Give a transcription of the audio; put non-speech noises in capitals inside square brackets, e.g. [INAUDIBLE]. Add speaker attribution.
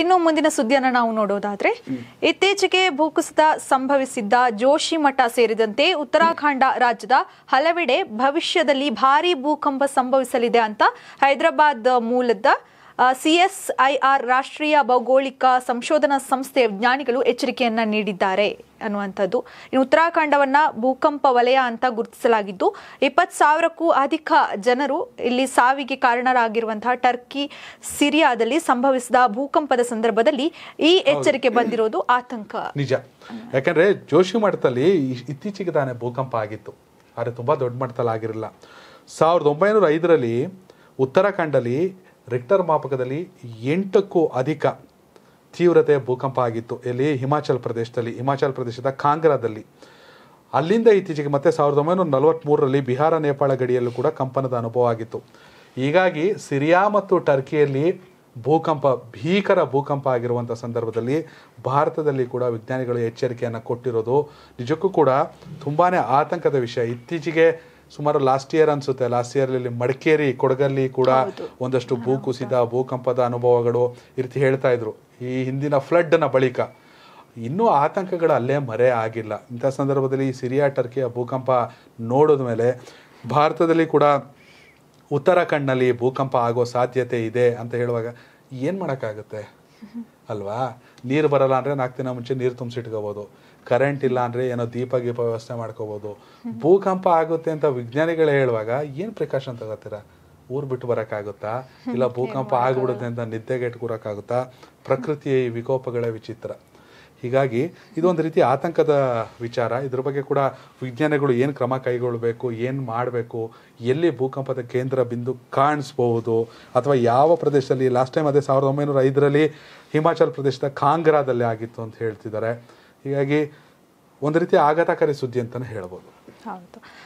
Speaker 1: ಇನ್ನು ಮುಂದಿನ ಸುದ್ದಿಯನ್ನ ನಾವು ನೋಡೋದಾದ್ರೆ ಇತ್ತೀಚೆಗೆ ಭೂಕುಸಿತ ಸಂಭವಿಸಿದ್ದ ಮಠ ಸೇರಿದಂತೆ ಉತ್ತರಾಖಂಡ ರಾಜ್ಯದ ಹಲವೆಡೆ ಭವಿಷ್ಯದಲ್ಲಿ ಭಾರಿ ಭೂಕಂಪ ಸಂಭವಿಸಲಿದೆ ಅಂತ ಹೈದರಾಬಾದ್ ಮೂಲದ ಸಿಎಸ್ಐಆರ್ ರಾಷ್ಟ್ರೀಯ ಭೌಗೋಳಿಕ ಸಂಶೋಧನಾ ಸಂಸ್ಥೆಯ ವಿಜ್ಞಾನಿಗಳು ಎಚ್ಚರಿಕೆಯನ್ನು ನೀಡಿದ್ದಾರೆ ಅನ್ನುವಂಥದ್ದು ಇನ್ನು ಉತ್ತರಾಖಂಡವನ್ನು ಭೂಕಂಪ ವಲಯ ಅಂತ ಗುರುತಿಸಲಾಗಿದ್ದು ಇಪ್ಪತ್ತು ಸಾವಿರಕ್ಕೂ ಅಧಿಕ ಜನರು ಇಲ್ಲಿ ಸಾವಿಗೆ ಕಾರಣರಾಗಿರುವಂತಹ ಟರ್ಕಿ ಸಿರಿಯಾದಲ್ಲಿ ಸಂಭವಿಸಿದ ಭೂಕಂಪದ ಸಂದರ್ಭದಲ್ಲಿ ಈ ಎಚ್ಚರಿಕೆ ಬಂದಿರೋದು ಆತಂಕ
Speaker 2: ನಿಜ ಯಾಕಂದ್ರೆ ಜೋಶಿ ಮಠದಲ್ಲಿ ಇತ್ತೀಚೆಗೆ ತಾನೇ ಭೂಕಂಪ ಆಗಿತ್ತು ಆದರೆ ತುಂಬ ದೊಡ್ಡ ಮಟ್ಟದಲ್ಲಿ ಆಗಿರಲಿಲ್ಲ ಸಾವಿರದ ಒಂಬೈನೂರ ಐದರಲ್ಲಿ ಉತ್ತರಾಖಂಡಲ್ಲಿ ರಿಕ್ಟರ್ ಮಾಪಕದಲ್ಲಿ ಎಂಟಕ್ಕೂ ಅಧಿಕ ತೀವ್ರತೆ ಭೂಕಂಪ ಆಗಿತ್ತು ಎಲ್ಲಿ ಹಿಮಾಚಲ್ ಪ್ರದೇಶದಲ್ಲಿ ಹಿಮಾಚಲ ಪ್ರದೇಶದ ಕಾಂಗ್ರಾದಲ್ಲಿ ಅಲ್ಲಿಂದ ಇತ್ತೀಚೆಗೆ ಮತ್ತೆ ಸಾವಿರದ ಒಂಬೈನೂರ ನಲವತ್ತ್ಮೂರರಲ್ಲಿ ಬಿಹಾರ ನೇಪಾಳ ಗಡಿಯಲ್ಲೂ ಕೂಡ ಕಂಪನದ ಅನುಭವ ಆಗಿತ್ತು ಹೀಗಾಗಿ ಸಿರಿಯಾ ಮತ್ತು ಟರ್ಕಿಯಲ್ಲಿ ಭೂಕಂಪ ಭೀಕರ ಭೂಕಂಪ ಆಗಿರುವಂಥ ಸಂದರ್ಭದಲ್ಲಿ ಭಾರತದಲ್ಲಿ ಕೂಡ ವಿಜ್ಞಾನಿಗಳು ಎಚ್ಚರಿಕೆಯನ್ನು ಕೊಟ್ಟಿರೋದು ನಿಜಕ್ಕೂ ಕೂಡ ತುಂಬಾ ಆತಂಕದ ವಿಷಯ ಇತ್ತೀಚೆಗೆ ಸುಮಾರು ಲಾಸ್ಟ್ ಇಯರ್ ಅನ್ಸುತ್ತೆ ಲಾಸ್ಟ್ ಇಯರಲ್ಲಿ ಮಡಿಕೇರಿ ಕೊಡಗಲ್ಲಿ ಕೂಡ ಒಂದಷ್ಟು ಭೂಕುಸಿತ ಭೂಕಂಪದ ಅನುಭವಗಳು ಈ ರೀತಿ ಹೇಳ್ತಾ ಇದ್ರು ಈ ಹಿಂದಿನ ಫ್ಲಡ್ನ ಬಳಿಕ ಇನ್ನೂ ಆತಂಕಗಳು ಅಲ್ಲೇ ಮರೆ ಆಗಿಲ್ಲ ಇಂಥ ಸಂದರ್ಭದಲ್ಲಿ ಸಿರಿಯಾ ಟರ್ಕಿಯ ಭೂಕಂಪ ನೋಡಿದ ಮೇಲೆ ಭಾರತದಲ್ಲಿ ಕೂಡ ಉತ್ತರಾಖಂಡ್ನಲ್ಲಿ ಭೂಕಂಪ ಆಗೋ ಸಾಧ್ಯತೆ ಇದೆ ಅಂತ ಹೇಳುವಾಗ ಏನು ಮಾಡೋಕ್ಕಾಗುತ್ತೆ ಅಲ್ವಾ ನೀರು ಬರಲ್ಲ ಅಂದ್ರೆ ನಾಲ್ಕು ದಿನ ಮುಂಚೆ ನೀರು ಇಟ್ಕೋಬಹುದು ಕರೆಂಟ್ ಇಲ್ಲ ಅಂದ್ರೆ ಏನೋ ದೀಪ ಗೀಪ ವ್ಯವಸ್ಥೆ ಮಾಡ್ಕೋಬಹುದು ಭೂಕಂಪ ಆಗುತ್ತೆ ಅಂತ ವಿಜ್ಞಾನಿಗಳು ಹೇಳುವಾಗ ಏನ್ ಪ್ರಿಕಾಷನ್ ತಗೋತೀರಾ ಊರ್ ಬಿಟ್ಟು ಬರಕ್ಕಾಗುತ್ತಾ ಇಲ್ಲ [LAUGHS] ಭೂಕಂಪ ಆಗ್ಬಿಡುತ್ತೆ ಅಂತ ಆಗುತ್ತಾ ಪ್ರಕೃತಿಯ ಈ ವಿಕೋಪಗಳೇ ವಿಚಿತ್ರ ಹೀಗಾಗಿ ಇದೊಂದು ರೀತಿ ಆತಂಕದ ವಿಚಾರ ಇದ್ರ ಬಗ್ಗೆ ಕೂಡ ವಿಜ್ಞಾನಿಗಳು ಏನು ಕ್ರಮ ಕೈಗೊಳ್ಳಬೇಕು ಏನು ಮಾಡಬೇಕು ಎಲ್ಲಿ ಭೂಕಂಪದ ಕೇಂದ್ರ ಬಿಂದು ಕಾಣಿಸ್ಬೋದು ಅಥವಾ ಯಾವ ಪ್ರದೇಶದಲ್ಲಿ ಲಾಸ್ಟ್ ಟೈಮ್ ಅದೇ ಸಾವಿರದ ಒಂಬೈನೂರ ಐದರಲ್ಲಿ ಹಿಮಾಚಲ ಪ್ರದೇಶದ ಕಾಂಗ್ರಾದಲ್ಲಿ ಆಗಿತ್ತು ಅಂತ ಹೇಳ್ತಿದ್ದಾರೆ ಹೀಗಾಗಿ ಒಂದು ರೀತಿ ಆಘಾತಕಾರಿ ಸುದ್ದಿ ಅಂತಲೇ ಹೇಳ್ಬೋದು
Speaker 1: ಹೌದು